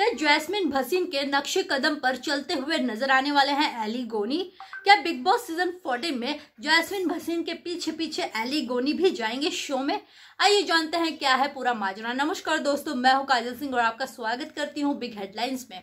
क्या जैस्मिन भसीन के नक्शे कदम पर चलते हुए नजर आने वाले हैं एली गोनी क्या बिग बॉस सीजन 14 में जैस्मिन भसीन के पीछे पीछे एली गोनी भी जाएंगे शो में आइए जानते हैं क्या है पूरा माजरा नमस्कार दोस्तों मैं हूं काजल सिंह और आपका स्वागत करती हूं बिग हेडलाइंस में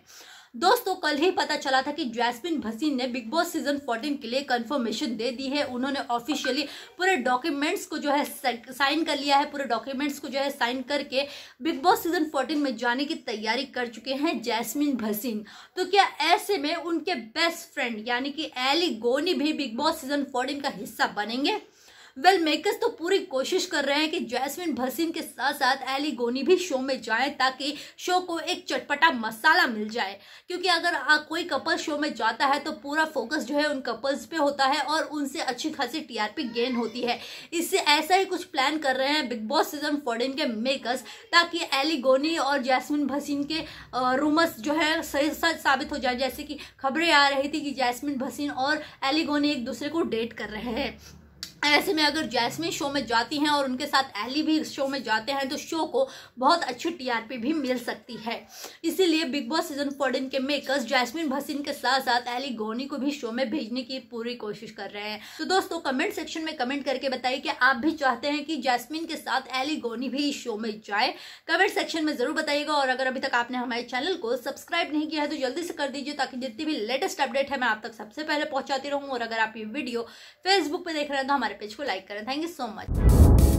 दोस्तों कल ही पता चला था कि जैस्मिन भसीन ने बिग बॉस सीजन 14 के लिए कंफर्मेशन दे दी है उन्होंने ऑफिशियली पूरे डॉक्यूमेंट्स को जो है साइन कर लिया है पूरे डॉक्यूमेंट्स को जो है साइन करके बिग बॉस सीजन 14 में जाने की तैयारी कर चुके हैं जैस्मिन भसीन तो क्या ऐसे में उनके बेस्ट फ्रेंड यानी कि एली गोनी भी बिग बॉस सीजन फोर्टीन का हिस्सा बनेंगे वेल मेकर्स तो पूरी कोशिश कर रहे हैं कि जैस्मिन भसीन के साथ साथ एली गोनी भी शो में जाए ताकि शो को एक चटपटा मसाला मिल जाए क्योंकि अगर कोई कपल शो में जाता है तो पूरा फोकस जो है उन कपल्स पे होता है और उनसे अच्छी खासी टीआरपी गेन होती है इससे ऐसा ही कुछ प्लान कर रहे हैं बिग बॉस सीजन फोर्टीन के मेकर्स ताकि एली गोनी और जैसमिन भसीन के रूमर्स जो है सही सच साबित हो जाए जैसे कि खबरें आ रही थी कि जैसमिन भसीन और एली गोनी एक दूसरे को डेट कर रहे हैं ऐसे में अगर जैस्मिन शो में जाती हैं और उनके साथ एली भी शो में जाते हैं तो शो को बहुत अच्छी टीआरपी भी मिल सकती है इसीलिए बिग बॉस सीजन फोर्टीन के मेकर्स जैस्मिन भसीन के साथ साथ एली गोनी को भी शो में भेजने की पूरी कोशिश कर रहे हैं तो दोस्तों कमेंट सेक्शन में कमेंट करके बताइए कि आप भी चाहते हैं कि जैसमिन के साथ एली गोनी भी इस शो में जाए कमेंट सेक्शन में जरूर बताइएगा और अगर अभी तक आपने हमारे चैनल को सब्सक्राइब नहीं किया है तो जल्दी से कर दीजिए ताकि जितनी भी लेटेस्ट अपडेट है मैं आप तक सबसे पहले पहुंचाती रहूँ और अगर आप ये वीडियो फेसबुक पर देख रहे हैं तो हमारे हमारे पेज को लाइक करें थैंक यू सो मच